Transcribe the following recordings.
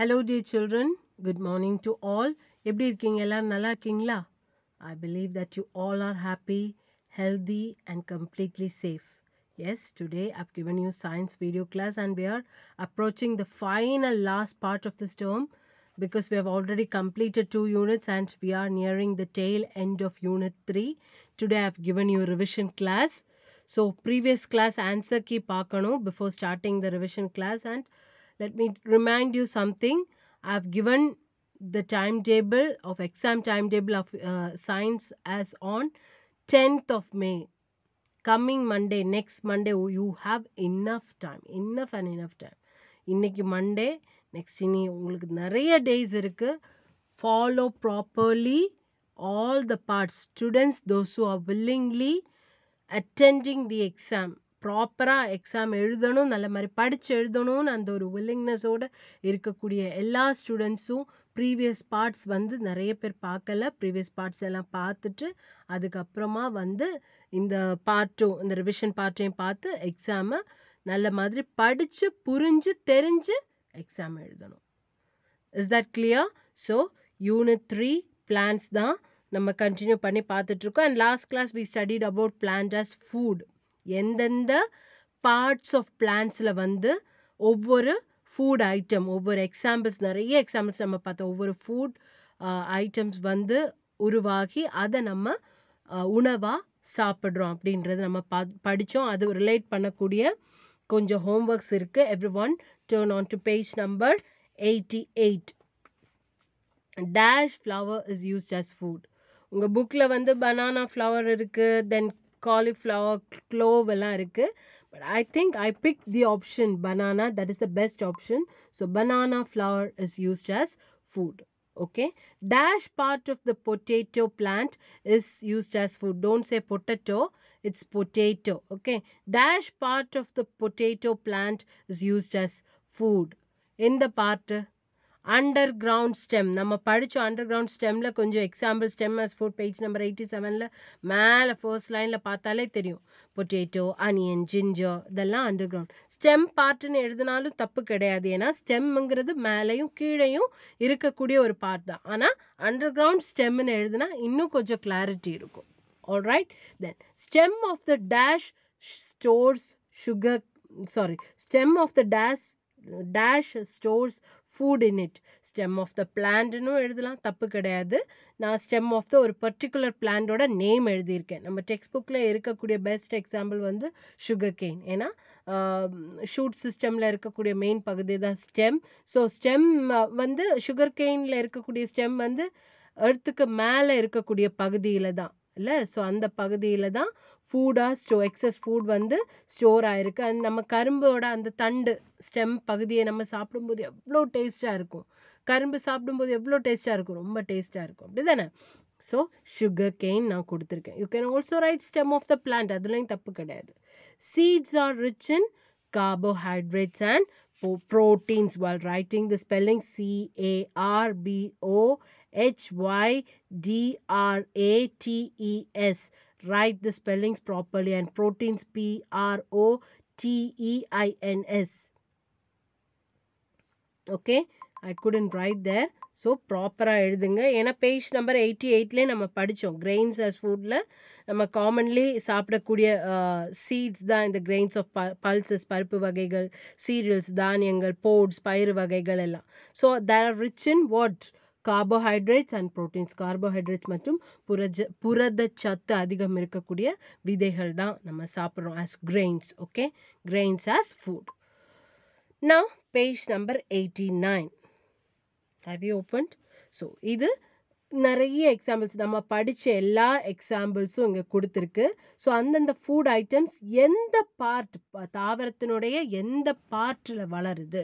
Hello, dear children. Good morning to all. எப்படி இருக்கீங்க that நல்லா இருக்கீங்களா I believe that you all are happy healthy and completely safe as today video given you science video class and we are approaching the final last part of because we have already completed two units and we are nearing the tail end of unit 3. Today I have given you revision class. So previous class answer key paakano before starting the revision class and let me remind you something i've given the timetable of exam timetable of uh, science as on 10th of may coming monday next monday oh, you have enough time enough and enough time இன்னைக்கு next next இனி உங்களுக்கு நிறைய days இருக்கு follow properly all the parts. Students, those who are willingly attending the exam. ப்ராப்பராக exam எழுதணும் நல்ல மாதிரி படித்து எழுதணும்னு அந்த ஒரு வில்லிங்னஸோடு இருக்கக்கூடிய எல்லா ஸ்டூடெண்ட்ஸும் ப்ரீவியஸ் பார்ட்ஸ் வந்து நிறைய பேர் பார்க்கல ப்ரீவியஸ் பார்ட்ஸ் எல்லாம் பார்த்துட்டு அதுக்கப்புறமா வந்து இந்த பார்ட்டும் இந்த ரிவிஷன் பார்ட்டையும் பார்த்து எக்ஸாமை நல்ல மாதிரி படித்து புரிஞ்சு தெரிஞ்சு எக்ஸாம் எழுதணும் is that clear so unit three plants தான் நம்ம கண்டினியூ பண்ணி பார்த்துட்ருக்கோம் and last class we studied about plant as food எந்தெந்த பார்ட்ஸ் ஆஃப் பிளான்ஸில் வந்து ஒவ்வொரு ஃபுட் ஐட்டம் ஒவ்வொரு எக்ஸாம்பிள்ஸ் நிறைய எக்ஸாம்பிள்ஸ் நம்ம பார்த்தோம் ஒவ்வொரு ஃபுட் ஐட்டம்ஸ் வந்து உருவாகி அதை நம்ம உணவாக சாப்பிட்றோம் அப்படின்றத நம்ம ப படித்தோம் அது ரிலேட் பண்ணக்கூடிய கொஞ்சம் ஹோம்ஒர்க்ஸ் இருக்குது every one turn on to page number eighty eight dash flower is used as food உங்கள் புக்கில் வந்து பனானா ஃப்ளவர் இருக்குது then cauliflower, clove but I think I picked the option banana that is the best option so banana flour is used as food okay dash part of the potato plant is used as food don't say potato it's potato okay dash part of the potato plant is used as food in the part underground stem நம்ம படித்தோம் underground ஸ்டெம்மில் கொஞ்சம் example stem as food page number eighty செவனில் மேலே first லைனில் பார்த்தாலே தெரியும் potato onion ginger இதெல்லாம் அண்டர் கிரவுண்ட் ஸ்டெம் பார்ட்டுன்னு எழுதினாலும் தப்பு கிடையாது ஏன்னா ஸ்டெம்ங்கிறது மேலேயும் கீழேயும் இருக்கக்கூடிய ஒரு பார்ட் தான் ஆனால் அண்டர் கிரவுண்ட் ஸ்டெம்னு எழுதுனா இன்னும் கொஞ்சம் கிளாரிட்டி இருக்கும் alright then stem of the dash stores sugar sorry stem of the dash dash stores food in it stem of the பிளான்ட்னும் எழுதலாம் தப்பு கிடையாது நான் ஸ்டெம் ஆஃப் த ஒரு plant ஓட நேம் எழுதியிருக்கேன் நம்ம டெக்ஸ்ட் புக்கில் இருக்கக்கூடிய பெஸ்ட் எக்ஸாம்பிள் வந்து சுகர் கெயின் ஏன்னா ஷூட் சிஸ்டமில் இருக்கக்கூடிய மெயின் பகுதி தான் ஸ்டெம் ஸோ ஸ்டெம் வந்து சுகர் கெயினில் இருக்கக்கூடிய ஸ்டெம் வந்து எர்த்துக்கு மேலே இருக்கக்கூடிய பகுதியில் தான் இல்லை ஸோ அந்த பகுதியில் தான் ஃபூடாக ஸ்டோ எக்ஸஸ் ஃபுட் வந்து ஸ்டோர் ஆகிருக்கு அண்ட் நம்ம கரும்போட அந்த தண்டு ஸ்டெம் பகுதியை நம்ம சாப்பிடும்போது எவ்வளோ டேஸ்ட்டாக இருக்கும் கரும்பு சாப்பிடும்போது எவ்வளோ டேஸ்ட்டாக இருக்கும் ரொம்ப டேஸ்ட்டாக இருக்கும் அப்படி தானே ஸோ சுகர் கெயின் நான் கொடுத்துருக்கேன் you can also write stem of the plant அதுலேயும் தப்பு கிடையாது seeds are rich in carbohydrates and proteins while writing the spelling C A R B O H Y D R A T E S write the spellings properly and proteins P R O T E I N S. Okay, I couldn't write there. So ப்ராப்பராக எழுதுங்க ஏன்னா page number eighty எயிட்லேயே நம்ம படித்தோம் grains as ஃபுட்டில் நம்ம commonly சாப்பிடக்கூடிய seeds தான் இந்த கிரெயின்ஸ் ஆஃப் ப பல்சஸ் பருப்பு வகைகள் சீரியல்ஸ் தானியங்கள் போட்ஸ் பயிறு வகைகள் எல்லாம் so there are rich in what carbohydrates and proteins carbohydrates மற்றும் புரஜ புரதச்சத்து அதிகம் இருக்கக்கூடிய விதைகள் தான் நம்ம சாப்பிட்றோம் as grains okay grains as food நான் page number eighty nine have you opened so இது நிறைய எக்ஸாம்பிள்ஸ் நம்ம படித்த எல்லா எக்ஸாம்பிள்ஸும் இங்கே கொடுத்துருக்கு ஸோ அந்தந்த ஃபுட் ஐட்டம்ஸ் எந்த பார்ட் தாவரத்தினுடைய எந்த பார்ட்டில் வளருது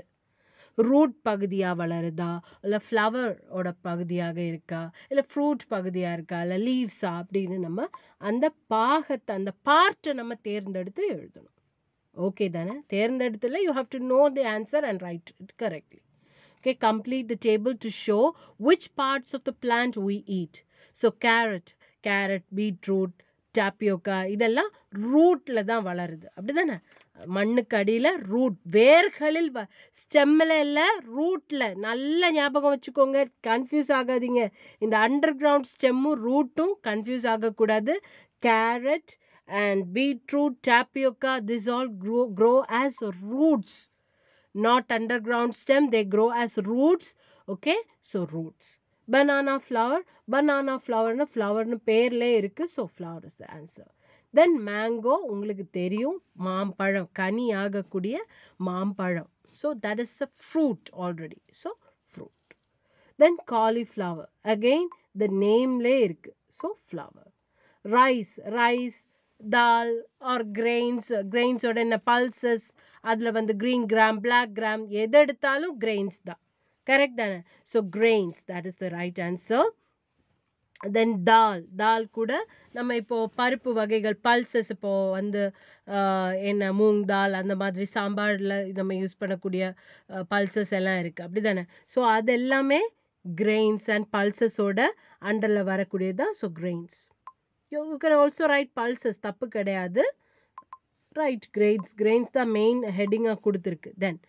ரூட் பகுதியாக வளருதா இல்லை ஃப்ளவரோட பகுதியாக இருக்கா இல்லை ஃப்ரூட் பகுதியாக இருக்கா இல்லை லீவ்ஸா அப்படின்னு நம்ம அந்த பாகத்தை அந்த பார்ட்டை நம்ம தேர்ந்தெடுத்து எழுதணும் ஓகே தானே தேர்ந்தெடுத்துல you have to know the answer and write it correctly okay complete the table to show which parts of the plant we eat so carrot carrot beetroot tapioca இதெல்லாம் ரூட்டில் தான் வளருது அப்படி தானே மண்ணுக்கு அடியில் ரூட் வேர்களில் ஸ்டெம்மில் இல்லை ரூட்டில் நல்ல ஞாபகம் வச்சுக்கோங்க கன்ஃபியூஸ் ஆகாதீங்க இந்த அண்டர் கிரவுண்ட் ஸ்டெம்மும் ரூட்டும் கன்ஃபியூஸ் ஆகக்கூடாது carrot and beetroot tapioca this all grow grow as roots not underground stem they grow as roots okay so roots banana flower banana ஃப்ளவர்னு ஃப்ளவர்னு பேர்லேயே இருக்குது so flower is the answer then mango உங்களுக்கு தெரியும் மாம்பழம் கனி ஆகக்கூடிய மாம்பழம் so that is a fruit already so fruit then cauliflower again the நேம்லே இருக்கு ஸோ ஃப்ளவர் ரைஸ் ரைஸ் தால் ஆர் கிரெயின்ஸ் கிரெயின்ஸோட என்ன பல்சஸ் அதில் வந்து க்ரீன் கிராம் பிளாக் கிராம் எது எடுத்தாலும் கிரெயின்ஸ் தான் கரெக்ட் தானே so grains that is the right answer then dal dal கூட நம்ம இப்போது பருப்பு வகைகள் பல்சஸ் இப்போது வந்து என்ன மூங் தால் அந்த மாதிரி சாம்பாரில் நம்ம யூஸ் பண்ணக்கூடிய பல்சஸ் எல்லாம் இருக்குது அப்படி தானே ஸோ அது எல்லாமே கிரெயின்ஸ் அண்ட் பல்சஸோட அண்டரில் வரக்கூடியது தான் so grains you can also write pulses தப்பு கிடையாது ரைட் கிரெயின்ஸ் கிரெயின்ஸ் தான் மெயின் ஹெட்டிங்காக கொடுத்துருக்கு then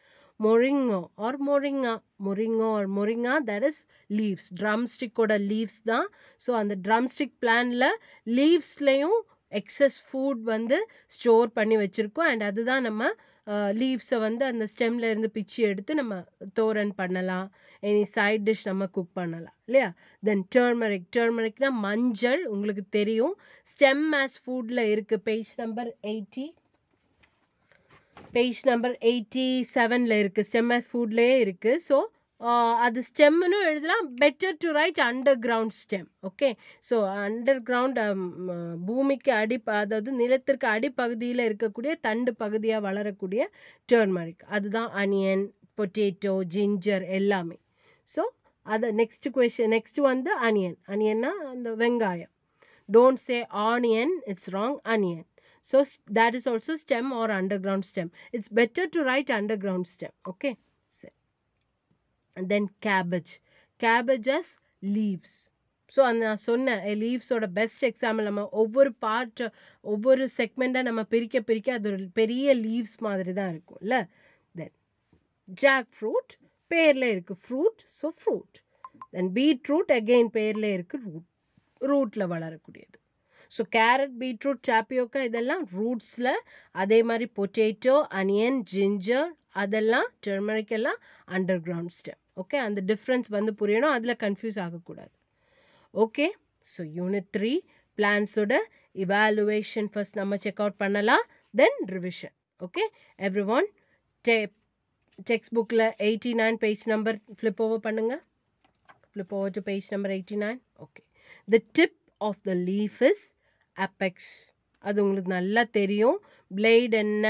moringa or moringa moringa or moringa that is leaves drumstick ஓட லீவ்ஸ் தான் ஸோ அந்த ட்ரம்ஸ்டிக் பிளான்ல லீவ்ஸ்லையும் எக்ஸஸ் ஃபுட் வந்து ஸ்டோர் பண்ணி வச்சிருக்கோம் அண்ட் அதுதான் நம்ம லீவ்ஸை வந்து அந்த ஸ்டெம்ல இருந்து பிச்சு எடுத்து நம்ம தோரன் பண்ணலாம் எனி சைட் டிஷ் நம்ம குக் பண்ணலாம் இல்லையா தென் டர்மரிக் டர்மரிக்னா மஞ்சள் உங்களுக்கு தெரியும் ஸ்டெம் ஆஸ் ஃபுட்ல இருக்கு page number eighty page number eighty செவனில் இருக்குது ஸ்டெம் அஸ் ஃபுட்லேயே இருக்குது ஸோ அது ஸ்டெம்னு எழுதலாம் better to write underground stem okay so underground பூமிக்கு அடி அதாவது நிலத்திற்கு அடிப்பகுதியில் இருக்கக்கூடிய தண்டு பகுதியாக வளரக்கூடிய டேர்மரிக் அதுதான் அனியன் பொட்டேட்டோ ஜிஞ்சர் எல்லாமே ஸோ அதை நெக்ஸ்ட் கொஷின் நெக்ஸ்ட் வந்து அனியன் அனியன்னா அந்த வெங்காயம் don't say onion it's wrong onion So that is also stem or underground stem. It's better to write underground stem. Okay. So, and then cabbage. Cabbage as leaves. So அது நான் சொன்னேன் லீவ்ஸோட best example நம்ம ஒவ்வொரு part ஒவ்வொரு செக்மெண்ட்டாக நம்ம பிரிக்க பிரிக்க அது ஒரு பெரிய லீவ்ஸ் மாதிரி தான் இருக்கும்ல தென் ஜாக் ஃப்ரூட் பேரில் இருக்குது fruit so fruit then beetroot again பேரில் இருக்குது ரூட் ரூட்டில் வளரக்கூடியது ஸோ கேரட் பீட்ரூட் டாப்பியோக்கா இதெல்லாம் ரூட்ஸில் அதே மாதிரி பொட்டேட்டோ அனியன் ஜிஞ்சர் அதெல்லாம் turmeric underground stem okay அந்த டிஃப்ரென்ஸ் வந்து புரியணும் அதில் கன்ஃபியூஸ் ஆகக்கூடாது ஓகே ஸோ யூனிட் த்ரீ பிளான்ஸோட இவாலுவேஷன் ஃபர்ஸ்ட் நம்ம செக் அவுட் பண்ணலாம் then revision okay every one take text புக்கில் eighty nine page number flip over பண்ணுங்கள் flip over to page number 89. Okay. The tip of the leaf is apex அது உங்களுக்கு நல்லா தெரியும் plate என்ன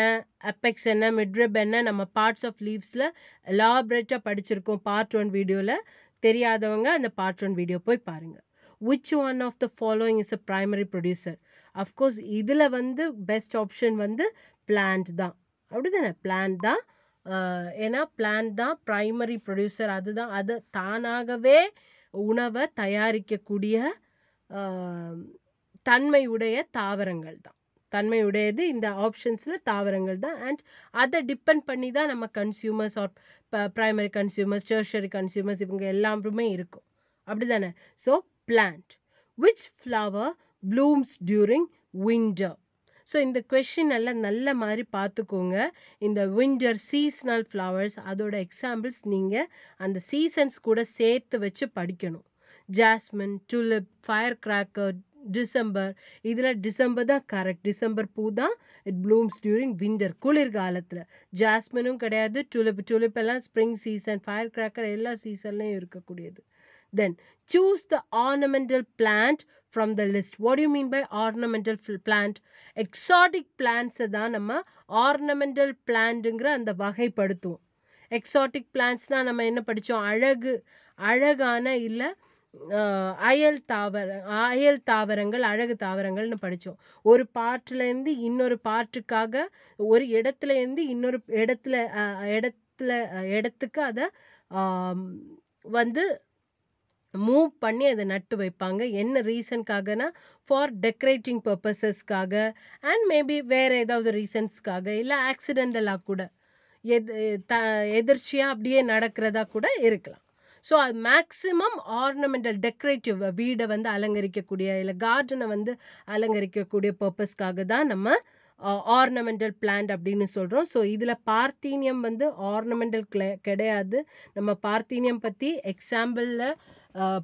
apex என்ன மிட்ரிப் என்ன நம்ம பார்ட்ஸ் ஆஃப் லீவ்ஸில் எலாபரேட்டாக படிச்சிருக்கோம் பார்ட் ஒன் வீடியோவில் தெரியாதவங்க அந்த பார்ட் ஒன் வீடியோ போய் பாருங்கள் which one of the following is a primary producer of course இதில் வந்து பெஸ்ட் ஆப்ஷன் வந்து பிளான்ட் தான் அப்படி தானே பிளான்ட் தான் ஏன்னா பிளான்ட் தான் ப்ரைமரி ப்ரொடியூசர் அதுதான் அது தானாகவே உணவை தயாரிக்கக்கூடிய தன்மையுடைய தாவரங்கள் தான் தன்மையுடையது இந்த ஆப்ஷன்ஸில் தாவரங்கள் தான் அண்ட் அதை டிபெண்ட் பண்ணி தான் நம்ம consumers or primary consumers tertiary consumers இவங்க எல்லாருமே இருக்கும் அப்படி தானே so plant which flower blooms during winter so இந்த கொஷின் எல்லாம் நல்ல மாதிரி பார்த்துக்கோங்க இந்த விண்டர் சீஸ்னல் ஃப்ளவர்ஸ் அதோட எக்ஸாம்பிள்ஸ் நீங்கள் அந்த சீசன்ஸ் கூட சேர்த்து வச்சு படிக்கணும் jasmine tulip fire cracker December இதில் டிசம்பர் தான் கரெக்ட் டிசம்பர் பூ தான் இட் ப்ளூம்ஸ் டியூரிங் விண்டர் குளிர்காலத்தில் ஜாஸ்மினும் கிடையாது டூலிப் டூலிப் எல்லாம் ஸ்ப்ரிங் சீசன் ஃபயர் கிராக்கர் எல்லா சீசன்லையும் இருக்கக்கூடியது then choose the ornamental plant from the list what you mean by ornamental plant exotic பிளான்ட்ஸை தான் நம்ம ஆர்னமெண்டல் பிளான்ட்டுங்கிற அந்த வகைப்படுத்துவோம் எக்ஸாட்டிக் பிளான்ட்ஸ்னால் நம்ம என்ன படித்தோம் அழகு அழகான இல்லை அயல் தாவர அயல் தாவரங்கள் அழகு தாவரங்கள்னு படித்தோம் ஒரு பாட்டுலேருந்து இன்னொரு பாட்டுக்காக ஒரு இடத்துலேருந்து இன்னொரு இடத்துல இடத்துல இடத்துக்கு அதை வந்து மூவ் பண்ணி அதை நட்டு வைப்பாங்க என்ன ரீசன்காகனா ஃபார் டெக்கரேட்டிங் பர்பஸஸ்க்காக அண்ட் மேபி வேற ஏதாவது ரீசன்ஸ்க்காக இல்லை ஆக்சிடென்டலாக கூட எது த எதிர்ச்சியாக அப்படியே நடக்கிறதா கூட இருக்கலாம் ஸோ அது மேக்ஸிமம் ஆர்னமெண்டல் டெக்கரேட்டிவ் வீடை வந்து அலங்கரிக்கக்கூடிய இல்லை கார்டனை வந்து அலங்கரிக்கக்கூடிய பர்பஸ்க்காக தான் நம்ம ஆர்னமெண்டல் பிளான்ட் அப்படின்னு சொல்கிறோம் ஸோ இதில் பார்த்தீனியம் வந்து ஆர்னமெண்டல் கிடையாது நம்ம பார்த்தீனியம் பற்றி எக்ஸாம்பிளில்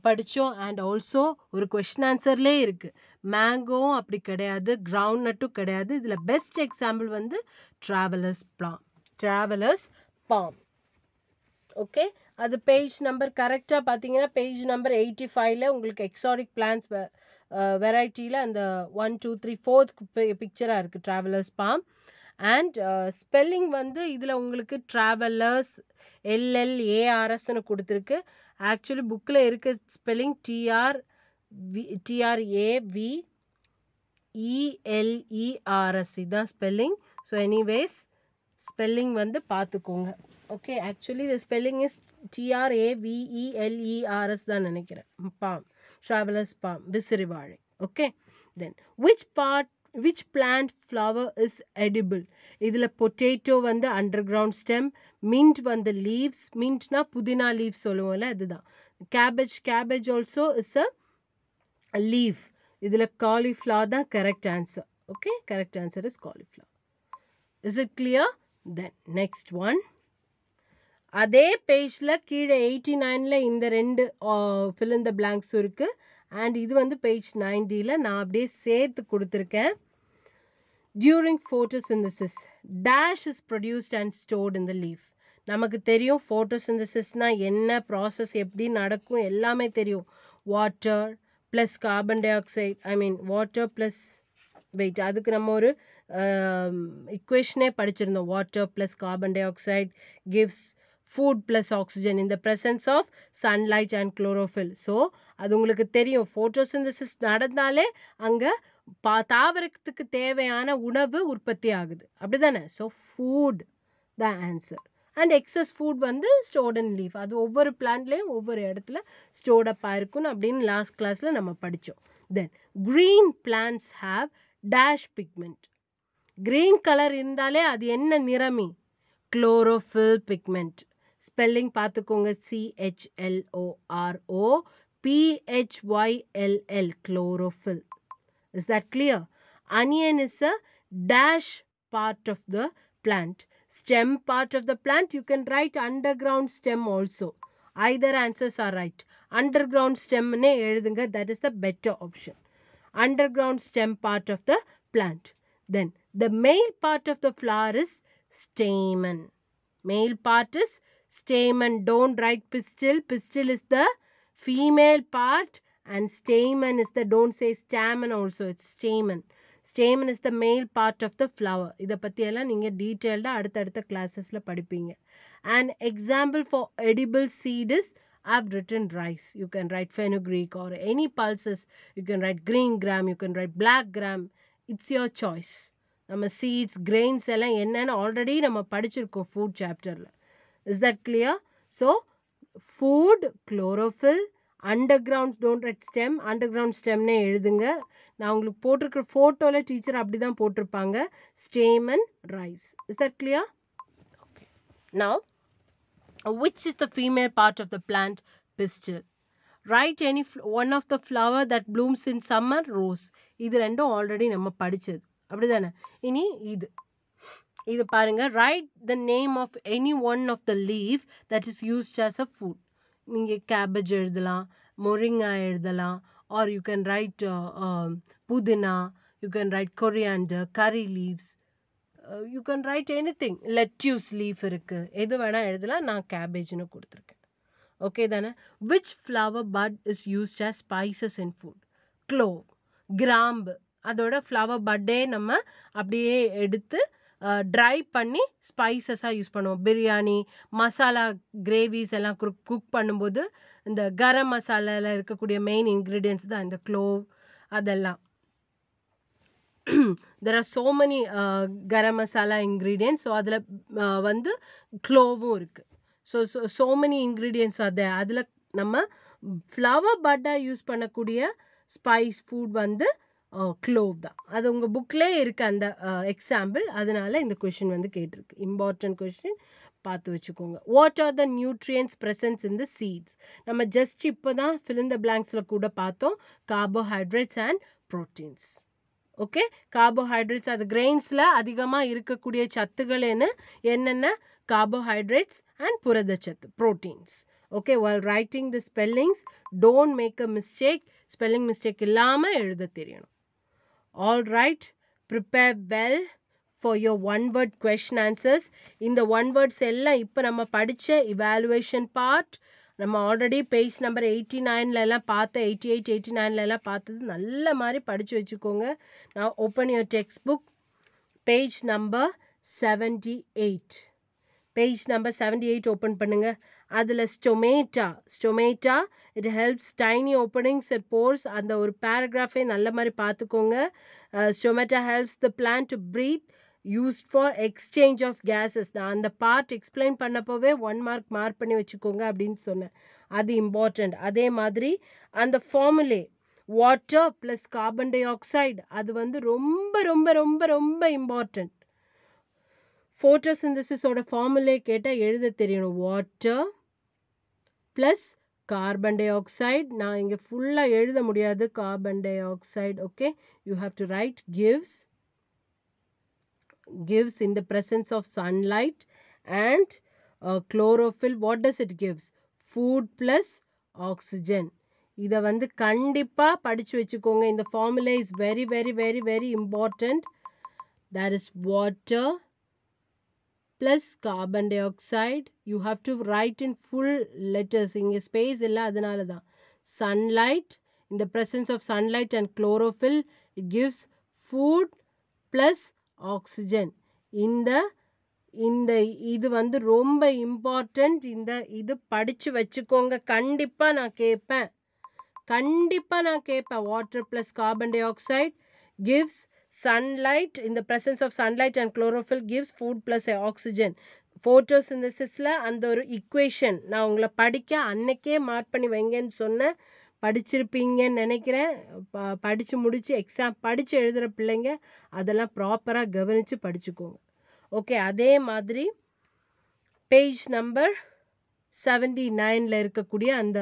படித்தோம் அண்ட் ஆல்சோ ஒரு கொஷின் ஆன்சர்லே இருக்குது மேங்கோவும் அப்படி கிடையாது கிரவுண்ட் நட்டும் கிடையாது இதில் பெஸ்ட் எக்ஸாம்பிள் வந்து travellers palm travellers palm okay அது பேஜ் நம்பர் கரெக்டாக பார்த்தீங்கன்னா பேஜ் நம்பர் எயிட்டி ஃபைவ்ல உங்களுக்கு எக்ஸாடிக் பிளான்ஸ் வெரைட்டியில் அந்த ஒன் டூ த்ரீ ஃபோர்த் பிக்சராக இருக்குது ட்ராவலர்ஸ் பாம் அண்ட் ஸ்பெல்லிங் வந்து இதில் உங்களுக்கு ட்ராவலர்ஸ் எல்எல்ஏஆர்எஸ்ன்னு கொடுத்துருக்கு ஆக்சுவலி புக்கில் இருக்க spelling T R V T R A V E L E R S இதுதான் ஸ்பெல்லிங் ஸோ எனிவேஸ் ஸ்பெல்லிங் வந்து பார்த்துக்கோங்க okay actually the spelling is T R A V E L E R S da palm travelers palm this is visiribari okay then which part which plant flower is edible idhila potato when the underground stem mint when the leaves mint na pudina leaves solluvala adha cabbage cabbage also is a leaf idhila cauliflower da correct answer okay correct answer is cauliflower is it clear then next one அதே பேஜில் கீழே eighty நைனில் இந்த ரெண்டு fill த பிளாங்க்ஸும் இருக்குது and இது வந்து page நைன்டியில் நான் அப்படியே சேர்த்து கொடுத்துருக்கேன் during synthesis dash is produced and stored in the leaf நமக்கு தெரியும் சிந்தசிஸ்னா என்ன ப்ராசஸ் எப்படி நடக்கும் எல்லாமே தெரியும் water plus carbon dioxide I mean water plus wait அதுக்கு நம்ம ஒரு இக்குவேஷனே படிச்சிருந்தோம் water plus carbon dioxide gives food plus oxygen இந்த presence of sunlight and chlorophyll so அது உங்களுக்கு தெரியும் ஃபோட்டோசிந்தசிஸ் நடந்தாலே அங்கே பா தாவரத்துக்கு தேவையான உணவு உற்பத்தி ஆகுது அப்படி தானே so food the answer and excess food வந்து ஸ்டோர்ட் அண்ட் லீஃப் அது ஒவ்வொரு பிளான்ட்லேயும் ஒவ்வொரு இடத்துல ஸ்டோர்டப் ஆயிருக்கும் அப்படின்னு லாஸ்ட் கிளாஸில் நம்ம படித்தோம் then green plants have dash pigment green colour இருந்தாலே அது என்ன நிறமி குளோரோஃபில் பிக்மெண்ட் Spelling, பார்த்துக்கோங்க C H L O R O C H L O R O P H Y L L chlorophyll is that clear onion is a dash part of the plant. Stem part of the plant, you can write underground stem also. Either answers are right. Underground stem that is the better option. Underground stem part of the plant. Then the male part of the flower is stamen. Male part is stamen don't write pistil pistil is the female part and stamen is the don't say stamen also it's stamen Stamen is the stamen is the male part of the flower இதை பற்றியெல்லாம் நீங்கள் டீட்டெயில்டாக அடுத்தடுத்த கிளாஸஸில் படிப்பீங்க example for edible seed is is I've written rice. You can write fenugreek or any pulses. You can write green gram. You can write black gram. It's your choice. நம்ம seeds grains எல்லாம் என்னன்னு already நம்ம படிச்சிருக்கோம் food சாப்டரில் Is that clear? So, food, chlorophyll, underground don't stem underground ஸ்டெம்னே எழுதுங்க நான் உங்களுக்கு போட்டிருக்கிற ஃபோட்டோவில் டீச்சர் அப்படி தான் போட்டிருப்பாங்க stem and rice is that clear okay now which is the female part of the plant pistil right any one of the flower that blooms in summer rose இது ரெண்டும் ஆல்ரெடி நம்ம படித்தது அப்படி தானே இனி இது இது பாருங்க write the name of any one of the leave that is used as a food நீங்கள் கேபேஜ் எழுதலாம் மொரிங்கா எழுதலாம் or you can write pudina you can write coriander curry leaves you can write anything lettuce leaf இருக்குது எது வேணால் எழுதலாம் நான் கேபேஜ்னு கொடுத்துருக்கேன் ஓகே தானே which flower bud is used as spices in food clove கிராம்பு அதோட ஃப்ளவர் பட்டே நம்ம அப்படியே எடுத்து ட்ரை பண்ணி ஸ்பைசஸாக யூஸ் பண்ணுவோம் பிரியாணி மசாலா கிரேவிஸ் எல்லாம் குக் குக் பண்ணும்போது இந்த கரம் மசாலாவில் இருக்கக்கூடிய மெயின் இன்க்ரீடியன்ட்ஸ் தான் இந்த க்ளோவ் அதெல்லாம் there are so many garam masala ingredients so அதில் வந்து க்ளோவும் இருக்குது so so so many ingredients அது அதில் நம்ம ஃப்ளவர் பட்டாக யூஸ் பண்ணக்கூடிய ஸ்பைஸ் ஃபுட் வந்து க்ளோவ் தான் அது உங்கள் புக்லேயே இருக்குது அந்த எக்ஸாம்பிள் அதனால இந்த கொஷின் வந்து கேட்டிருக்கு இம்பார்ட்டன்ட் கொஷின் பார்த்து வச்சுக்கோங்க what are the nutrients presence in the seeds நம்ம ஜஸ்ட் இப்போ தான் ஃபிலிந்த பிளாங்க்ஸில் கூட பார்த்தோம் carbohydrates and proteins okay carbohydrates அது கிரெயின்ஸில் அதிகமாக இருக்கக்கூடிய சத்துகளேன்னு என்னென்ன கார்போஹைட்ரேட்ஸ் அண்ட் புரத சத்து proteins okay while writing the spellings don't make a mistake spelling mistake இல்லாமல் எழுத தெரியணும் all right prepare well for your one word question answers இந்த ஒன் வேர்ட்ஸ் எல்லாம் இப்போ நம்ம படித்த இவாலுவேஷன் பார்ட் நம்ம ஆல்ரெடி பேஜ் நம்பர் எயிட்டி நைன்லலாம் பார்த்து எயிட்டி எயிட் எயிட்டி நைன்லலாம் பார்த்தது நல்ல மாதிரி படித்து வச்சுக்கோங்க நான் open your text book page number seventy eight page number seventy eight open பண்ணுங்கள் அதில் stomata stomata it helps tiny openings at pores அந்த ஒரு பேராகிராஃபே நல்ல மாதிரி பார்த்துக்கோங்க stomata helps the plant to breathe used for exchange of gases நான் அந்த பார்ட் எக்ஸ்பிளைன் பண்ணப்போவே ஒன் மார்க் மார்க் பண்ணி வச்சுக்கோங்க அப்படின்னு சொன்னேன் அது இம்பார்ட்டண்ட் அதே மாதிரி அந்த formula water plus carbon dioxide அது வந்து ரொம்ப ரொம்ப ரொம்ப ரொம்ப இம்பார்ட்டண்ட் ஃபோட்டோசிந்தசிஸோட ஃபார்முலே கேட்டால் எழுத தெரியணும் water plus carbon dioxide. Now, full inge fulla eduda mudiyadu carbon dioxide, okay? You have to write gives gives in the presence of sunlight and uh, chlorophyll what does it gives food plus oxygen idha vandu kandipa padichu vechukonga in the formula is very very very very important that is water plus carbon dioxide you have to write in full letters இங்கே space இல்லை அதனால தான் sunlight in the presence of sunlight and chlorophyll it gives food plus oxygen இந்த இந்த இது வந்து ரொம்ப important இந்த இது படித்து வச்சுக்கோங்க கண்டிப்பாக நான் கேட்பேன் கண்டிப்பாக நான் கேட்பேன் water plus carbon dioxide gives sunlight in the presence of sunlight and chlorophyll gives food plus oxygen ஃபோட்டோசிந்தசிஸில் அந்த ஒரு இக்குவேஷன் நான் உங்களை படிக்க அன்னைக்கே மார்க் பண்ணி வைங்கன்னு சொன்னேன் படிச்சிருப்பீங்கன்னு நினைக்கிறேன் ப படித்து முடித்து எக்ஸாம் படித்து எழுதுகிற பிள்ளைங்க அதெல்லாம் ப்ராப்பராக கவனித்து படிச்சுக்கோங்க ஓகே அதே மாதிரி பேஜ் நம்பர் செவன்டி நைனில் இருக்கக்கூடிய அந்த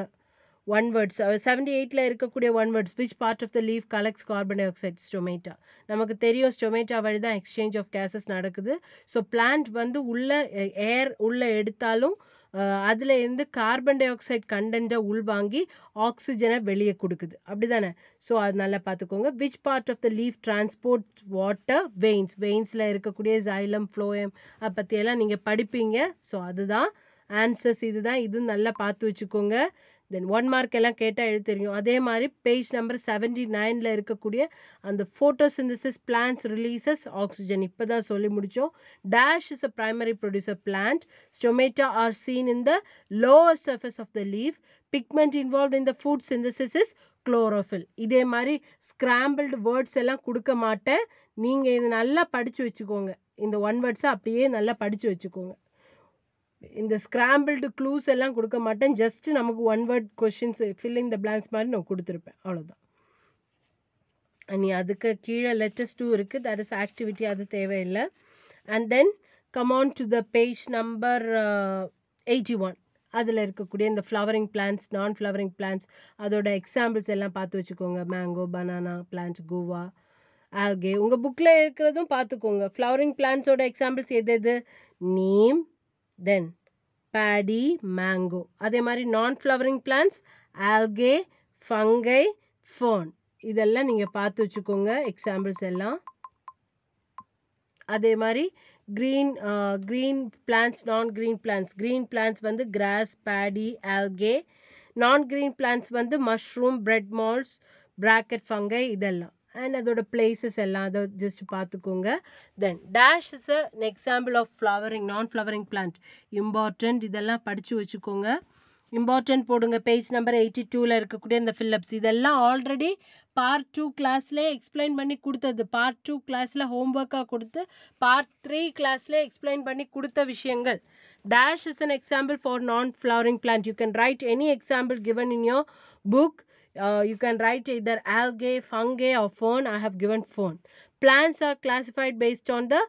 ஒன் வேர்ட்ஸ் செவன்டி எயிட்டில் இருக்கக்கூடிய one words which part of the leave collects carbon dioxide stomata நமக்கு தெரியும் ஸ்டொமேட்டா வழி தான் எக்ஸ்சேஞ்ச் ஆஃப் கேசஸ் நடக்குது ஸோ பிளான்ட் வந்து உள்ள ஏர் உள்ளே எடுத்தாலும் அதுல இருந்து கார்பன் டை ஆக்சைட் கண்டென்ட்டை உள்வாங்கி ஆக்சிஜனை வெளியே கொடுக்குது அப்படி தானே ஸோ அது நல்லா பார்த்துக்கோங்க which part of the leave transport water veins வெயின்ஸில் இருக்கக்கூடிய ஜைலம் ஃப்ளோயம் அதை பற்றியெல்லாம் நீங்கள் படிப்பீங்க ஸோ அதுதான் ஆன்சர்ஸ் இதுதான் இது நல்லா பார்த்து வச்சுக்கோங்க தென் ஒன் மார்க் எல்லாம் கேட்டால் தெரியும் அதே மாதிரி பேஜ் நம்பர் செவன்டி நைனில் இருக்கக்கூடிய அந்த ஃபோட்டோசிந்தசிஸ் பிளான்ஸ் ரிலீசஸ் ஆக்சிஜன் இப்போ தான் சொல்லி முடித்தோம் dash is a primary producer plant stomata are seen in the lower surface of the leave pigment involve in the food synthesis is chlorophyll இதே மாதிரி scrambled words எல்லாம் கொடுக்க மாட்டேன் நீங்கள் இதை நல்லா படித்து வச்சுக்கோங்க இந்த ஒன் வேர்ட்ஸை அப்படியே நல்லா படித்து வச்சுக்கோங்க இந்த ஸ்கிராம்பிள்டு க்ளூஸ் எல்லாம் கொடுக்க மாட்டேன் ஜஸ்ட் நமக்கு ஒன் வேர்ட் கொஷின்ஸ் ஃபில் இந்த பிளாங்க்ஸ் மாதிரி நான் கொடுத்துருப்பேன் அவ்வளோதான் நீ அதுக்கு கீழே லெட்டஸ்ட் டூ இருக்குது தட் இஸ் ஆக்டிவிட்டி அது தேவையில்லை and then come come on to the page number eighty one அதில் இருக்கக்கூடிய இந்த flowering plants non flowering plants அதோட எக்ஸாம்பிள்ஸ் எல்லாம் பார்த்து வச்சுக்கோங்க mango banana plant guava algae உங்கள் புக்கில் இருக்கிறதும் பார்த்துக்கோங்க ஃப்ளவரிங் பிளான்ஸோட எக்ஸாம்பிள்ஸ் எது எது நேம் தென் பேடி மேங்கோ அதே மாதிரி non flowering plants algae fungi fern இதெல்லாம் நீங்கள் பார்த்து வச்சுக்கோங்க எக்ஸாம்பிள்ஸ் எல்லாம் அதே மாதிரி green green plants non green plants green plants வந்து grass paddy algae non green plants வந்து mushroom bread moulds bracket fungi இதெல்லாம் அண்ட் அதோட பிளேசஸ் எல்லாம் அதை ஜஸ்ட் பார்த்துக்கோங்க then dash is a example of flowering non flowering plant important இதெல்லாம் படித்து வச்சுக்கோங்க இம்பார்ட்டன்ட் போடுங்க பேஜ் நம்பர் எயிட்டி டூவில் இருக்கக்கூடிய இந்த ஃபில்லப்ஸ் இதெல்லாம் ஆல்ரெடி பார்ட் டூ கிளாஸ்லேயே எக்ஸ்பிளைன் பண்ணி கொடுத்தது பார்ட் டூ கிளாஸில் ஒர்க்காக கொடுத்து பார்ட் த்ரீ கிளாஸ்லேயே எக்ஸ்பிளைன் பண்ணி கொடுத்த விஷயங்கள் dash is an example for non flowering plant you can write any example given in your book Uh, you can write either algae, fungi or fern. I have given fern. Plants are classified based on the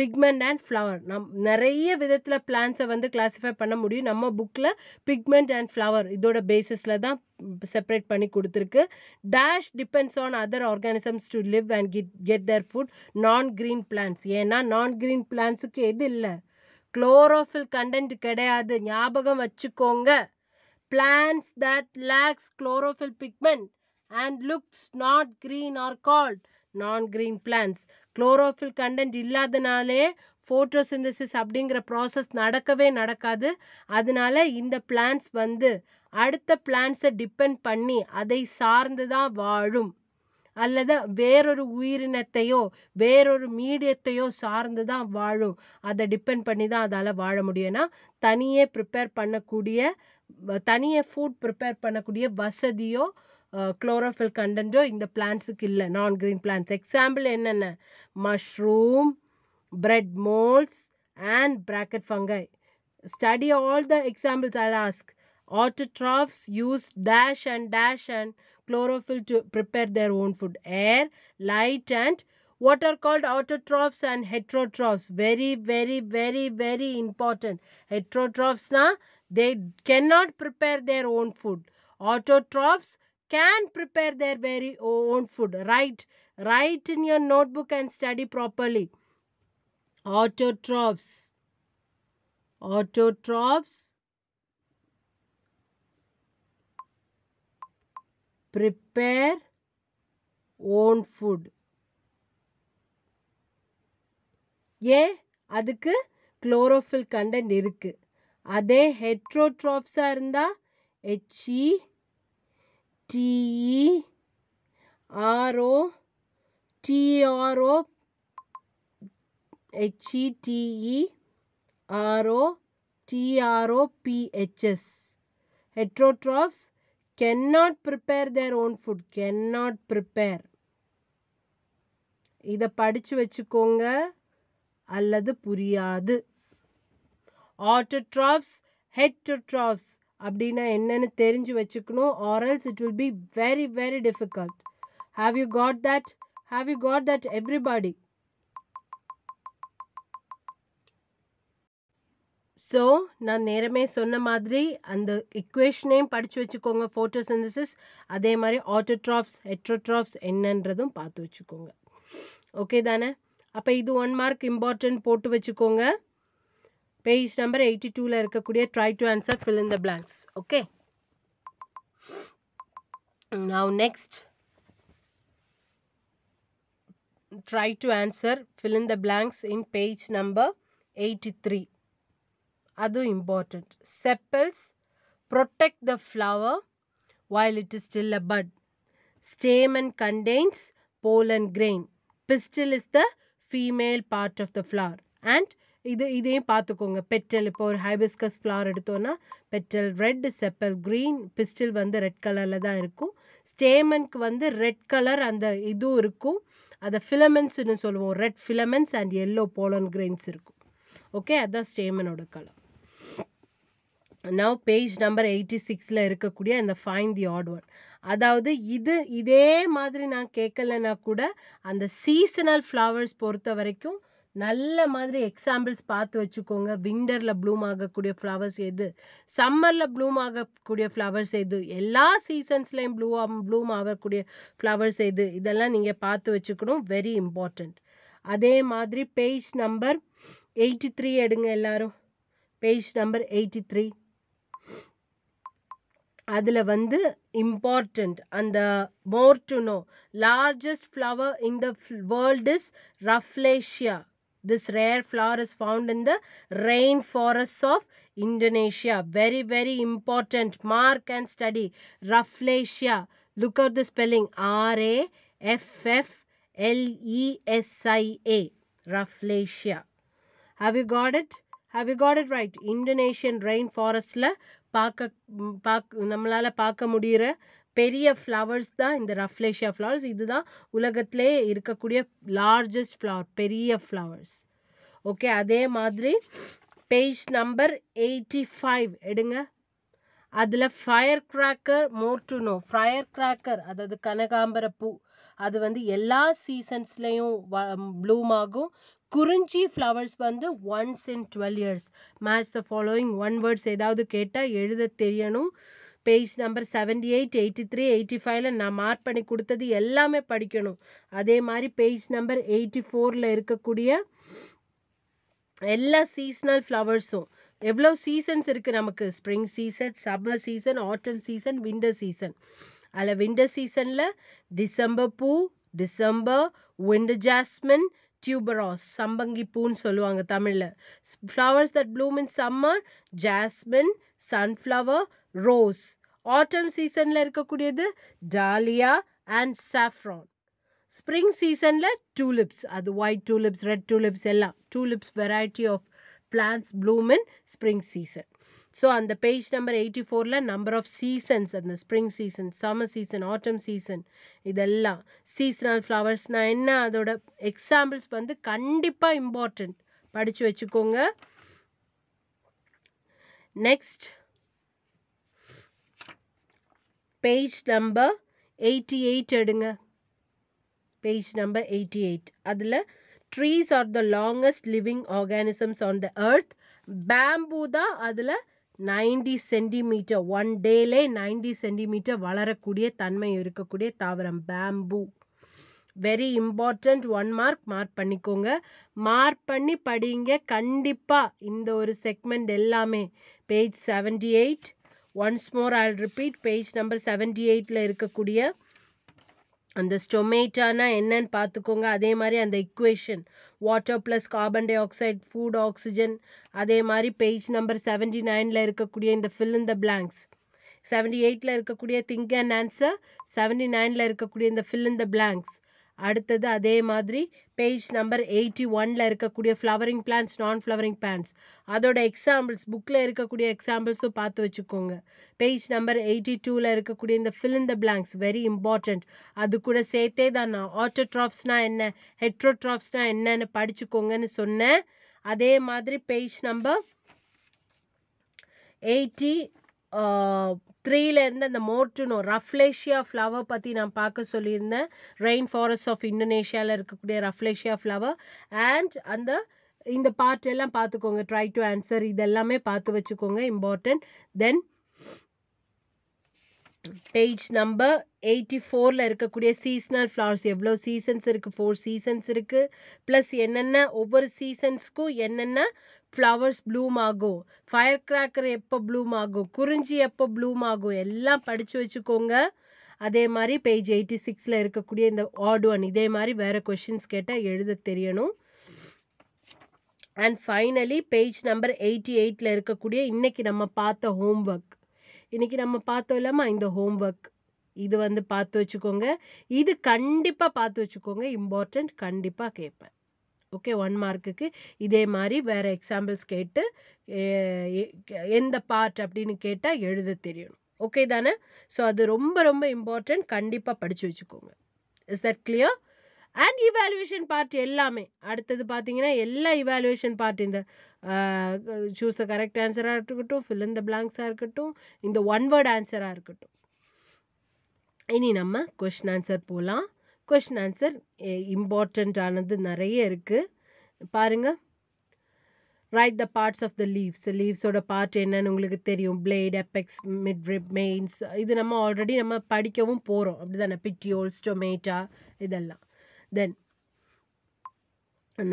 pigment and flower நம் நிறைய விதத்தில் பிளான்ஸை வந்து classify பண்ண முடியும் நம்ம புக்கில் pigment and flower இதோட பேசிஸில் தான் செப்பரேட் பண்ணி கொடுத்துருக்கு dash depends on other organisms to live and get get their food non green plants ஏன்னா நான் க்ரீன் பிளான்ஸுக்கு எது இல்லை குளோரோஃபில் கண்டென்ட் கிடையாது ஞாபகம் வச்சுக்கோங்க Plants that lacks chlorophyll pigment and looks not green are called non-green plants. chlorophyll content இல்லாதனாலே photosynthesis அப்படிங்கிற process நடக்கவே நடக்காது அதனால இந்த பிளான்ஸ் வந்து அடுத்த plants depend பண்ணி அதை சார்ந்து தான் வாழும் அல்லது வேறொரு உயிரினத்தையோ வேறொரு மீடியத்தையோ சார்ந்து தான் வாழும் அதை டிபெண்ட் பண்ணி தான் அதால் வாழ முடியும்னா தனியே ப்ரிப்பேர் பண்ணக்கூடிய தனியே ஃபுட் ப்ரிப்பேர் பண்ணக்கூடிய வசதியோ குளோரோஃபில் கண்டென்ட்டோ இந்த பிளான்ஸுக்கு இல்லை நான் க்ரீன் பிளான்ஸ் எக்ஸாம்பிள் என்னென்ன mushroom bread moulds and bracket fungi study all the examples I ask autotrophs use dash and dash and chlorophyll to prepare their own food. Air, light and what are called autotrophs and heterotrophs. Very, very, very, very important. Heterotrophs na they cannot prepare their own food. Autotrophs can prepare their very own food. Write, write in your notebook and study properly. Autotrophs. Autotrophs prepare own food. Yeah. அதுக்கு chlorophyll content இருக்குது அதே ஹெட்ரோட்ராப்ஸாக இருந்தால் H E T E R O T R O H E T E R O T R O P H S heterotrophs cannot prepare their own food cannot prepare இதை படித்து வச்சுக்கோங்க அல்லது புரியாது ஆட்டோட்ராப்ஸ் ஹெட்டோட்ராப்ஸ் அப்படின்னா என்னன்னு தெரிஞ்சு வச்சுக்கணும் orals it will be very very difficult have you got that have you got that everybody so நான் நேரமே சொன்ன மாதிரி அந்த இக்குவேஷனையும் படித்து வச்சுக்கோங்க ஃபோட்டோசிந்தசிஸ் அதே மாதிரி ஆட்டோட்ராப்ஸ் ஹெட்ரோட்ராப்ஸ் என்னன்றதும் பார்த்து வச்சுக்கோங்க ஓகே தானே அப்போ இது ஒன் மார்க் இம்பார்ட்டன்ட் போட்டு வச்சுக்கோங்க Page number 82 டூவில் இருக்கக்கூடிய try to answer fill in the blanks. Okay. now next try to answer fill in the blanks in page number 83 other important sepals protect the flower while it is still a bud stamen contains pollen grain pistil is the female part of the flower and இது இதையும் பார்த்துக்கோங்க petal இப்போ ஒரு hibiscus flower எடுத்தோன்னா petal red sepal green pistil வந்து red கலரில் தான் இருக்கும் ஸ்டேமன்க்கு வந்து ரெட் கலர் அந்த இதுவும் இருக்கும் அதை ஃபிலமெண்ட்ஸ்னு சொல்லுவோம் red filaments and yellow pollen grains இருக்கும் ஓகே அதுதான் ஸ்டேமனோட colour now page number eighty சிக்ஸில் இருக்கக்கூடிய அந்த ஃபைன் தி ஆட் ஒன் அதாவது இது இதே மாதிரி நான் கேட்கலன்னா கூட அந்த சீசனல் ஃப்ளவர்ஸ் பொறுத்த வரைக்கும் நல்ல மாதிரி எக்ஸாம்பிள்ஸ் பார்த்து வச்சுக்கோங்க விண்டரில் ப்ளூம் ஆகக்கூடிய ஃப்ளவர்ஸ் எது சம்மரில் ப்ளூம் ஆகக்கூடிய ஃப்ளவர்ஸ் எது எல்லா சீசன்ஸ்லேயும் ப்ளூ ப்ளூம் ஆகக்கூடிய ஃப்ளவர்ஸ் எது இதெல்லாம் நீங்கள் பார்த்து வச்சுக்கணும் வெரி இம்பார்ட்டண்ட் அதே மாதிரி பேஜ் நம்பர் எயிட்டி த்ரீ எடுங்க எல்லாரும் பேஜ் நம்பர் எயிட்டி த்ரீ அதில் வந்து இம்பார்ட்டண்ட் அந்த more to know largest flower in the world is rafflesia This rare flower is found in the rainforests of Indonesia. Very, very important. Mark and study. Rafflesia. Look at the spelling. R-A-F-F-L-E-S-I-A. Rafflesia. Have you got it? Have you got it right? Indonesian rainforestல பார்க்க பார்க்க நம்மளால் பார்க்க முடிகிற பெரிய flowers தான் இந்த Rafflesia flowers இதுதான் உலகத்திலே இருக்கக்கூடிய லார்ஜஸ்ட் ஃப்ளவர் பெரிய ஃப்ளவர்ஸ் ஓகே அதே மாதிரி பேஜ் நம்பர் எயிட்டி ஃபைவ் எடுங்க அதில் fire cracker more to know fire cracker அதாவது கனகாம்பர பூ அது வந்து எல்லா சீசன்ஸ்லேயும் ப்ளூம் ஆகும் குறிஞ்சி ஃப்ளவர்ஸ் வந்து once in twelve years match the following one words ஏதாவது கேட்டால் எழுத தெரியணும் page number seventy eight eighty three eighty ஃபைவ்ல நான் மார்க் பண்ணி கொடுத்தது எல்லாமே படிக்கணும் அதே மாதிரி பேஜ் நம்பர் எயிட்டி ஃபோர்ல இருக்கக்கூடிய எல்லா சீசனல் ஃப்ளவர்ஸும் எவ்வளோ சீசன்ஸ் இருக்கு நமக்கு spring season summer season autumn season winter season அதில் விண்டர் சீசன்ல டிசம்பர் பூ டிசம்பர் விண்டர் ஜாஸ்மின் டியூபராஸ் சம்பங்கி பூன்னு சொல்லுவாங்க தமிழில் flowers that bloom in summer jasmine sunflower rose autumn சீசன்ல இருக்கக்கூடியது டாலியா அண்ட் சாஃப்ரான் ஸ்ப்ரிங் சீசன்ல டூலிப்ஸ் அது ஒயிட் டூலிப்ஸ் ரெட் டூலிப்ஸ் எல்லாம் tulips variety of plants bloom in spring season so அந்த பேஜ் நம்பர் எயிட்டி ஃபோரில் நம்பர் ஆஃப் சீசன்ஸ் அந்த spring season summer season autumn season இதெல்லாம் seasonal ஃப்ளவர்ஸ்னா என்ன அதோட எக்ஸாம்பிள்ஸ் வந்து கண்டிப்பாக இம்பார்ட்டண்ட் படித்து வச்சுக்கோங்க next page number eighty eight எடுங்க பேஜ் நம்பர் எயிட்டி எயிட் அதில் trees are the longest living organisms on the earth bamboo தான் அதில் நைன்டி சென்டிமீட்டர் ஒன் டேலே நைன்டி சென்டிமீட்டர் வளரக்கூடிய தன்மை இருக்கக்கூடிய தாவரம் bamboo very important one mark mark பண்ணிக்கோங்க மார்க் பண்ணி படிங்க கண்டிப்பாக இந்த ஒரு செக்மெண்ட் எல்லாமே page seventy eight once more I repeat page number seventy எயிட்டில் இருக்கக்கூடிய அந்த ஸ்டொமேட்டானா என்னன்னு பார்த்துக்கோங்க அதே மாதிரி அந்த equation water plus carbon dioxide food oxygen அதே மாதிரி பேஜ் நம்பர் செவன்டி நைனில் இருக்கக்கூடிய இந்த ஃபில் இந்த பிளாங்க்ஸ் செவன்டி எயிட்டில் இருக்கக்கூடிய திங்க் அண்ட் ஆன்சர் செவன்டி நைனில் இருக்கக்கூடிய இந்த ஃபில் இந்த பிளாங்க்ஸ் அடுத்தது அதே மாதிரி பேஜ் நம்பர் எயிட்டி ஒன்ல இருக்கக்கூடிய flowering plants non flowering plants அதோட எக்ஸாம்பிள்ஸ் புக்கில் இருக்கக்கூடிய எக்ஸாம்பிள்ஸும் பார்த்து வச்சுக்கோங்க பேஜ் நம்பர் எயிட்டி டூவில் இருக்கக்கூடிய இந்த ஃபில் இந்த பிளாங்க்ஸ் வெரி இம்பார்ட்டண்ட் அது கூட சேர்த்தே தான் நான் ஆட்டோட்ராப்ஸ்னா என்ன ஹெட்ரோட்ராப்ஸ்னா என்னன்னு படிச்சுக்கோங்கன்னு சொன்னேன் அதே மாதிரி பேஜ் நம்பர் எயிட்டி த்ரீலேருந்து அந்த மோர்டுனோ ரஃப்லேஷியா ஃப்ளவர் பற்றி நான் பார்க்க சொல்லியிருந்தேன் ரெயின் ஃபாரஸ்ட் ஆஃப் இந்தோனேஷியாவில் இருக்கக்கூடிய ரஃப்லேஷியா ஃப்ளவர் அண்ட் அந்த இந்த பார்ட் எல்லாம் பார்த்துக்கோங்க ட்ரை டு ஆன்சர் இதெல்லாமே பார்த்து வச்சுக்கோங்க important then page number eighty ஃபோரில் இருக்கக்கூடிய சீசனல் ஃப்ளவர்ஸ் எவ்வளோ சீசன்ஸ் இருக்குது ஃபோர் சீசன்ஸ் இருக்குது ப்ளஸ் என்னென்ன ஒவ்வொரு சீசன்ஸ்க்கும் என்னென்ன ஃப்ளவர்ஸ் ப்ளூம் ஆகும் ஃபயர் கிராக்கர் எப்போ ப்ளூம் ஆகும் குறிஞ்சி எப்போ ப்ளூம் ஆகும் எல்லாம் படித்து வச்சுக்கோங்க அதே மாதிரி பேஜ் எயிட்டி சிக்ஸில் இருக்கக்கூடிய இந்த ஆட் ஒன் இதே மாதிரி வேறு கொஷின்ஸ் கேட்டால் எழுத தெரியணும் and finally page number eighty எயிட்டில் இருக்கக்கூடிய இன்றைக்கி நம்ம பார்த்த ஹோம் ஒர்க் இன்றைக்கி நம்ம பார்த்தோம் இல்லாமல் இந்த ஹோம் ஒர்க் இது வந்து பார்த்து வச்சுக்கோங்க இது கண்டிப்பாக பார்த்து வச்சுக்கோங்க இம்பார்ட்டண்ட் கண்டிப்பாக கேட்பேன் ஓகே ஒன் மார்க்குக்கு இதே மாதிரி வேறு எக்ஸாம்பிள்ஸ் கேட்டு எந்த பார்ட் அப்படின்னு கேட்டால் எழுத தெரியணும் ஓகே தானே ஸோ அது ரொம்ப ரொம்ப இம்பார்ட்டன்ட் கண்டிப்பாக படித்து வச்சுக்கோங்க is that clear and evaluation part எல்லாமே அடுத்தது பார்த்தீங்கன்னா எல்லா இவாலுவேஷன் பார்ட் இந்த சூஸ் த கரெக்ட் ஆன்சராக இருக்கட்டும் ஃபில் இந்த பிளாங்க்ஸாக இருக்கட்டும் இந்த ஒன் வேர்ட் ஆன்சராக இருக்கட்டும் இனி நம்ம கொஷின் ஆன்சர் போகலாம் கொஷின் ஆன்சர் இம்பார்ட்டண்ட்டானது நிறைய இருக்குது பாருங்கள் write the parts of the leaves லீவ்ஸோட பார்ட் என்னன்னு உங்களுக்கு தெரியும் பிளேட் எப்பெக்ஸ் மிட்ரிப் மெயின்ஸ் இது நம்ம ஆல்ரெடி நம்ம படிக்கவும் போகிறோம் அப்படி தானே பிட்டியோல்ஸ் டொமேட்டா இதெல்லாம் தென்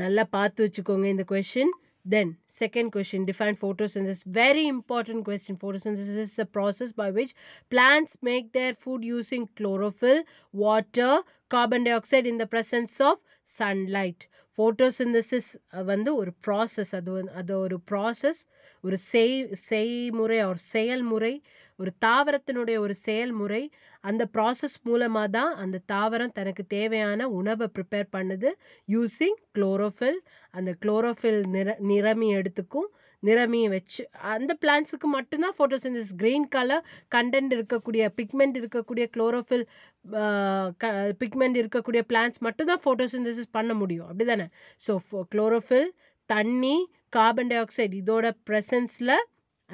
நல்லா பார்த்து வச்சுக்கோங்க இந்த question Then, second question, define photosynthesis. Very important question. Photosynthesis is a process by which plants make their food using chlorophyll, water, carbon dioxide in the presence of sunlight. Photosynthesis uh, வந்து ஒரு process அது அது ஒரு process ஒரு செய் செய்முறை ஒரு or ஒரு தாவரத்தினுடைய ஒரு செயல்முறை அந்த ப்ராசஸ் மூலமாக தான் அந்த தாவரம் தனக்கு தேவையான உணவை ப்ரிப்பேர் பண்ணுது யூஸிங் குளோரோஃபில் அந்த குளோரோஃபில் நிற நிறமி எடுத்துக்கும் நிறமியை வச்சு அந்த பிளான்ஸுக்கு மட்டும்தான் ஃபோட்டோசிந்தசிஸ் க்ரீன் கலர் கண்டென்ட் இருக்கக்கூடிய பிக்மெண்ட் இருக்கக்கூடிய குளோரோஃபில் பிக்மெண்ட் இருக்கக்கூடிய பிளான்ஸ் மட்டும்தான் ஃபோட்டோசிந்தசிஸ் பண்ண முடியும் அப்படி தானே ஸோ குளோரோஃபில் தண்ணி கார்பன் டை ஆக்சைடு இதோட ப்ரெசன்ஸில்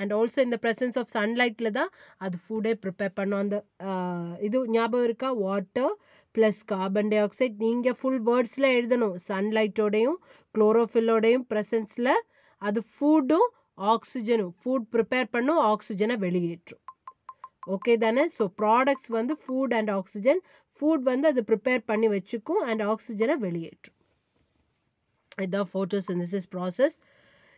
அண்ட் ஆல்சோ இந்த ப்ரெசன்ஸ் ஆஃப் சன்லைட்டில் தான் அது ஃபுட்டே ப்ரிப்பேர் பண்ணும் அந்த இது ஞாபகம் இருக்கா water plus carbon dioxide நீங்கள் ஃபுல் வேர்ட்ஸில் எழுதணும் சன்லைட்டோடையும் குளோரோஃபில்லோடையும் ப்ரெசன்ஸில் அது ஃபுட்டும் ஆக்சிஜனும் ஃபுட் ப்ரிப்பேர் பண்ணும் ஆக்சிஜனை வெளியேற்றும் ஓகே தானே ஸோ ப்ராடக்ட்ஸ் வந்து ஃபுட் அண்ட் ஆக்சிஜன் ஃபுட் வந்து அது ப்ரிப்பேர் பண்ணி வச்சுக்கும் அண்ட் ஆக்சிஜனை வெளியேற்றும் இதுதான் photosynthesis process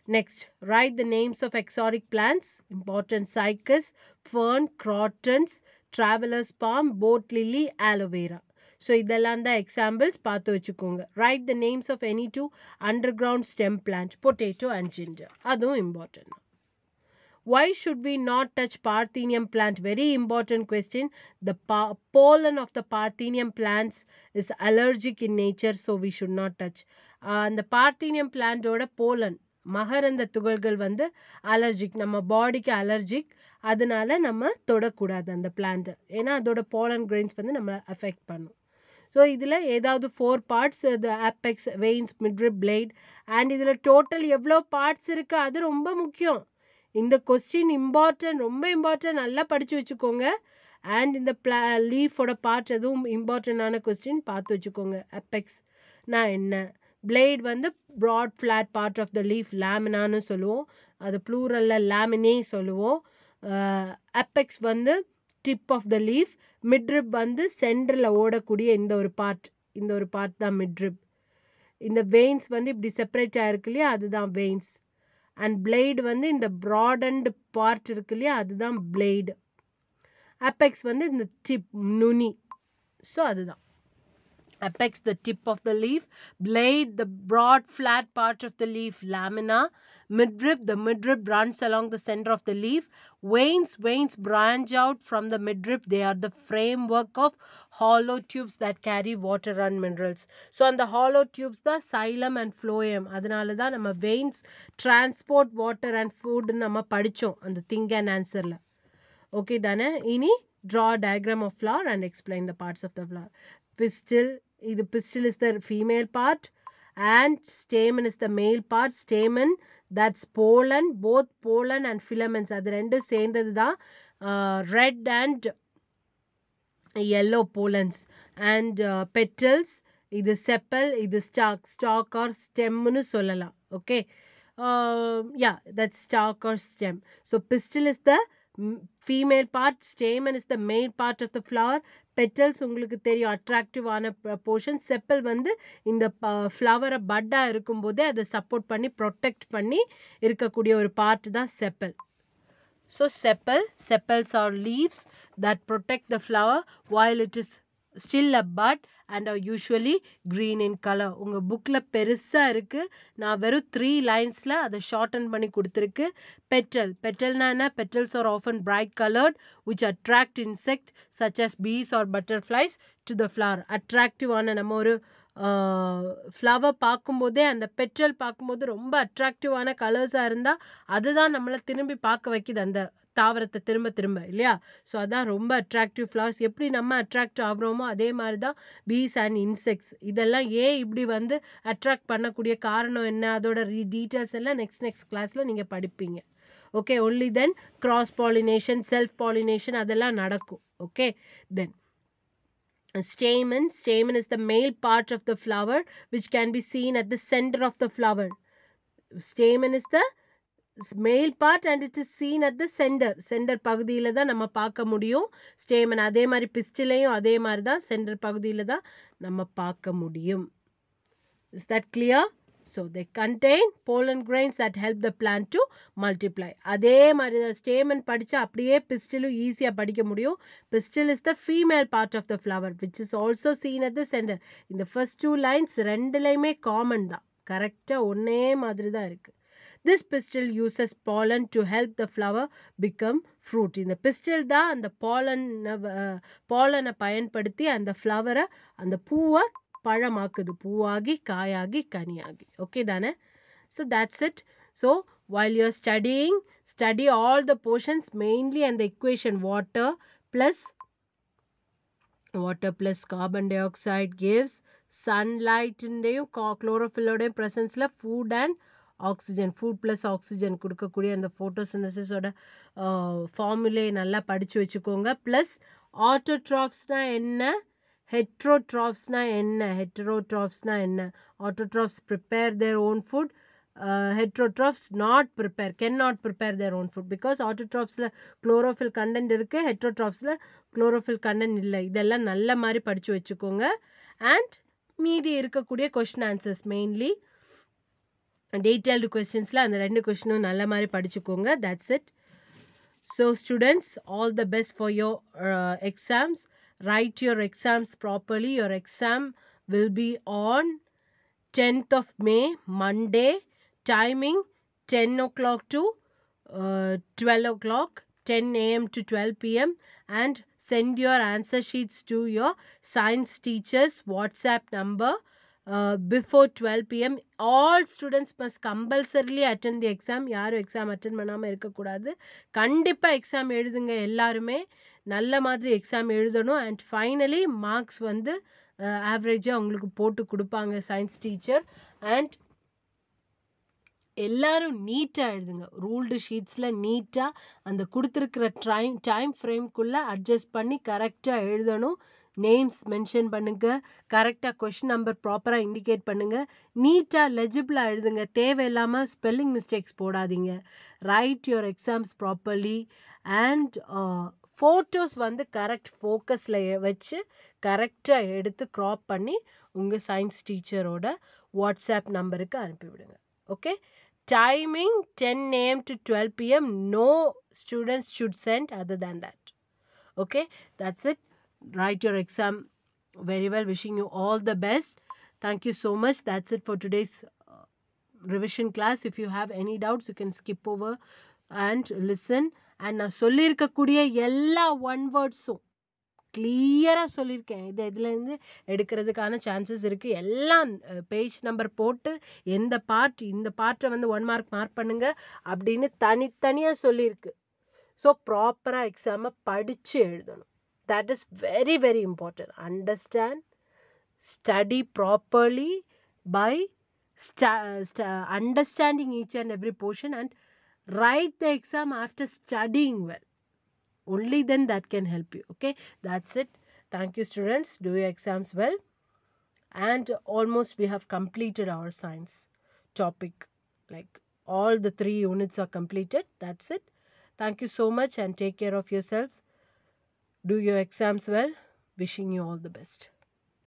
Next, write the names of exotic plants, important cycas, fern, crotons, traveler's palm, boat lily, aloe vera. So, இதெல்லாம் தான் எக்ஸாம்பிள்ஸ் Write the names of any two underground stem under potato and ginger. Potato important. Why should we not touch Parthenium plant? Very important question. The pollen of the Parthenium plants is allergic in nature, so we should not touch. Uh, and the Parthenium plant oda pollen மகரந்த துகள்கள் வந்து allergic நம்ம பாடிக்கு allergic அதனால நம்ம தொடக்கூடாது அந்த பிளான்ட்டை ஏன்னா அதோட பாலன் கிரெயின்ஸ் வந்து நம்ம அஃபெக்ட் பண்ணும் ஸோ இதில் ஏதாவது ஃபோர் பார்ட்ஸ் இது apex veins midrib blade and இதில் டோட்டல் எவ்வளோ பார்ட்ஸ் இருக்குது அது ரொம்ப முக்கியம் இந்த கொஸ்டின் இம்பார்ட்டன்ட் ரொம்ப இம்பார்ட்டன்ட் நல்லா படித்து வச்சுக்கோங்க அண்ட் இந்த பிளா லீஃபோட பார்ட் எதுவும் இம்பார்ட்டண்டான கொஸ்டின் பார்த்து வச்சுக்கோங்க நான் என்ன பிளேட் வந்து broad flat part of the leaf லேமினான்னு சொல்லுவோம் அது ப்ளூரலில் லேமினே சொல்லுவோம் அப்பெக்ஸ் வந்து tip of the leaf midrib வந்து சென்டரில் ஓடக்கூடிய இந்த ஒரு பார்ட் இந்த ஒரு பார்ட் தான் மிட்ரிப் இந்த வெயின்ஸ் வந்து இப்படி செப்பரேட் ஆகிருக்கு இல்லையா அதுதான் வெயின்ஸ் அண்ட் பிளேடு வந்து இந்த ப்ராடண்ட் பார்ட் இருக்கு இல்லையா அதுதான் பிளேடு அப்பெக்ஸ் வந்து இந்த டிப் நுனி ஸோ அதுதான் apex the tip of the leaf, blade the broad flat part of the leaf lamina, midrib the midrib runs along the center of the leaf, veins veins branch out from the midrib they are the framework of hollow tubes that carry water and minerals. So the hollow tubes the xylem and phloem அதனால தான் நம்ம veins transport water and food நம்ம படிச்சோம் அந்த think and answerல Okay தானே இனி draw a diagram of flower and explain the parts of the flower. Pistil, the pistil is the female part and stamen is the male part stamen that's pollen both pollen and filaments are the rendu That the red and yellow pollens and uh, petals. petals sepal. Sepal stalk, stalk stalk or ஸ்டெம்னு சொல்லலாம் Okay. Um, yeah, that's stalk or stem. So pistil is the female part stamen is the main part of the flower petals உங்களுக்கு தெரியும் அட்ராக்டிவான portion chappal வந்து இந்த ஃப்ளவரை பட்டாக இருக்கும்போதே அதை support பண்ணி protect பண்ணி இருக்கக்கூடிய ஒரு பார்ட் தான் sepal so sepal sepals are leaves that protect the flower while it is still a bud and are usually green in colour உங்கள் புக்கில் பெருசாக இருக்குது நான் வெறும் த்ரீ லைன்ஸில் அதை ஷார்டன் பண்ணி கொடுத்துருக்கு பெட்டல் பெட்டல்னா என்ன petals are often bright coloured which attract insect such as bees or butterflies to the flower அட்ராக்டிவான நம்ம ஒரு ஃப்ளவர் பார்க்கும்போதே அந்த பெட்ரல் பார்க்கும்போது ரொம்ப அட்ராக்டிவான கலர்ஸாக இருந்தால் அதுதான் நம்மளை திரும்பி பார்க்க வைக்குது அந்த தாவரத்தை திரும்ப திரும்ப இல்லையா ஸோ அதான் ரொம்ப அட்ராக்டிவ் ஃப்ளவர்ஸ் எப்படி நம்ம அட்ராக்ட் ஆகிறோமோ அதே மாதிரி தான் பீஸ் அண்ட் இன்செக்ட்ஸ் இதெல்லாம் ஏன் இப்படி வந்து அட்ராக்ட் பண்ணக்கூடிய காரணம் என்ன அதோட ரீ டீட்டெயில்ஸ் எல்லாம் நெக்ஸ்ட் நெக்ஸ்ட் கிளாஸில் நீங்கள் படிப்பீங்க okay only then cross pollination self pollination அதெல்லாம் நடக்கும் okay then stamen stamen is the male part of the flower which can be seen at the centre of the flower stamen is the male part and it's seen at the centre centre பகுதியில் தான் நம்ம பார்க்க முடியும் stamen அதே மாதிரி பிஸ்டிலையும் அதே மாதிரி தான் சென்டர் பகுதியில் தான் நம்ம பார்க்க முடியும் is that clear so they contain pollen grains that help the plant to multiply அதே மாதிரி தான் ஸ்டேமன் படித்து அப்படியே பிஸ்டிலும் ஈஸியாக படிக்க முடியும் pistil is the female part of the flower which is also seen at the centre இந்த ஃபர்ஸ்ட் டூ லைன்ஸ் ரெண்டுலையுமே காமன் தான் கரெக்டாக ஒன்றே மாதிரி தான் இருக்குது This pistil uses pollen to help the flower become fruit இந்த பிஸ்டில் தான் அந்த பாலனை and uh, பயன்படுத்தி அந்த ஃப்ளவரை அந்த பூவை பழமாக்குது பூவாகி காயாகி கனியாகி Okay, dana. So that's it. So while you're studying study all the portions mainly and the equation water plus water plus carbon dioxide gives sunlight the ക്ലോറോഫില്ലോടെയും presence la food and oxygen food plus oxygen கொடுக்கக்கூடிய அந்த ஃபோட்டோசிந்தசிஸோட ஃபார்முலே நல்லா படித்து வச்சுக்கோங்க plus ஆட்டோட்ராப்ஸ்னால் என்ன ஹெட்ரோட்ராப்ஸ்னால் என்ன ஹெட்ரோட்ராப்ஸ்னால் என்ன autotrophs prepare their own food heterotrophs not prepare can not prepare their own food because ஆட்டோட்ராப்ஸில் குளோரோஃபில் கண்டென்ட் இருக்குது ஹெட்ரோட்ராப்ஸில் குளோரோஃபில் கண்டென்ட் இல்லை இதெல்லாம் நல்ல மாதிரி படித்து வச்சுக்கோங்க அண்ட் மீதி இருக்கக்கூடிய கொஷின் ஆன்சர்ஸ் மெயின்லி டீட்டெயில்டு கொஸ்டின்ஸில் அந்த ரெண்டு கொஸ்டினும் நல்ல மாதிரி படிச்சுக்கோங்க that's it so students all the best for your exams write your exams properly your exam will be on tenth of May Monday timing ten o'clock to twelve o'clock ten AM to twelve PM and send your answer sheets to your science teacher's WhatsApp number before twelve PM all students must compulsorily attend the exam யாரும் exam attend பண்ணாமல் இருக்கக்கூடாது கண்டிப்பாக exam எழுதுங்க எல்லாருமே நல்ல மாதிரி exam எழுதணும் and finally marks வந்து uh, ஆவரேஜாக அவங்களுக்கு போட்டு கொடுப்பாங்க சயின்ஸ் டீச்சர் அண்ட் எல்லாரும் நீட்டாக எழுதுங்க ரூல்டு ஷீட்ஸில் நீட்டாக அந்த கொடுத்துருக்கிற ட்ரைம் டைம் ஃப்ரேம்குள்ளே அட்ஜஸ்ட் பண்ணி கரெக்டாக எழுதணும் நேம்ஸ் மென்ஷன் பண்ணுங்கள் கரெக்டாக கொஷின் நம்பர் ப்ராப்பராக இண்டிகேட் பண்ணுங்கள் நீட்டாக லெஜிபிளாக எழுதுங்க தேவையில்லாமல் ஸ்பெல்லிங் மிஸ்டேக்ஸ் போடாதீங்க write your exams properly and photos வந்து கரெக்ட் ஃபோக்கஸில் வச்சு கரெக்டாக எடுத்து க்ராப் பண்ணி உங்கள் சயின்ஸ் டீச்சரோட வாட்ஸ்அப் நம்பருக்கு அனுப்பிவிடுங்க okay timing ten AM to twelve PM no students should send other than that okay that's it write your exam very well. Wishing you all the best. Thank you so much. That's it for today's uh, revision class. If you have any doubts, you can skip over and listen. And நான் சொல்லியிருக்கக்கூடிய எல்லா one வேர்ட்ஸும் கிளியராக சொல்லியிருக்கேன் இது இதுலேருந்து எடுக்கிறதுக்கான chances இருக்குது எல்லாம் பேஜ் நம்பர் போட்டு எந்த பார்ட் இந்த பார்ட்டை வந்து ஒன் மார்க் மார்க் பண்ணுங்க அப்படின்னு தனித்தனியாக சொல்லியிருக்கு ஸோ ப்ராப்பராக எக்ஸாமை படித்து எழுதணும் that is very very important understand study properly by st- st- understanding each and every portion and write the exam after studying well only then that can help you okay that's it thank you students do your exams well and almost we have completed our science topic like all the three units are completed that's it thank you so much and take care of yourselves do your exams well. Wishing you all the best.